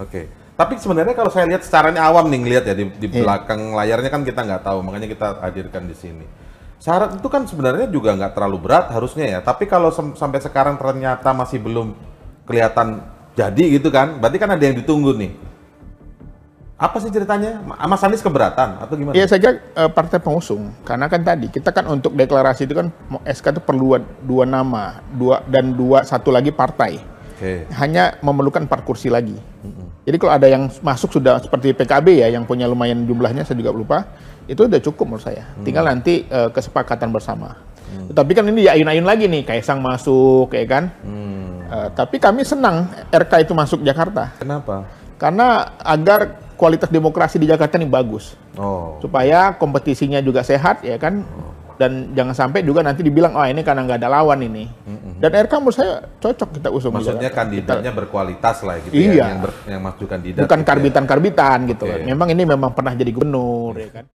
Oke. Okay. Tapi sebenarnya kalau saya lihat secara awam nih lihat ya di, di yeah. belakang layarnya kan kita nggak tahu, makanya kita hadirkan di sini. Syarat itu kan sebenarnya juga nggak terlalu berat harusnya ya. Tapi kalau sampai sekarang ternyata masih belum kelihatan jadi gitu kan, berarti kan ada yang ditunggu nih. Apa sih ceritanya? Mas Anies keberatan atau gimana? Iya saja uh, eh, partai pengusung. Karena kan tadi kita kan untuk deklarasi itu kan SK itu perlu dua nama, dua dan dua satu lagi partai Okay. Hanya memerlukan 4 kursi lagi. Mm-hmm. Jadi kalau ada yang masuk sudah seperti PKB ya, yang punya lumayan jumlahnya, saya juga lupa, itu sudah cukup menurut saya. Mm. Tinggal nanti uh, kesepakatan bersama. Mm. Tapi kan ini ya ayun-ayun lagi nih, Kaisang masuk, ya kan? Mm. Uh, tapi kami senang RK itu masuk Jakarta. Kenapa? Karena agar kualitas demokrasi di Jakarta ini bagus. Oh. Supaya kompetisinya juga sehat, ya kan? Mm dan jangan sampai juga nanti dibilang oh ini karena nggak ada lawan ini mm-hmm. dan RK menurut saya cocok kita usung maksudnya juga. kandidatnya kita, berkualitas lah gitu ya, iya. ya yang, ber, yang masuk kandidat bukan gitu ya. karbitan-karbitan gitu okay. memang ini memang pernah jadi gubernur ya kan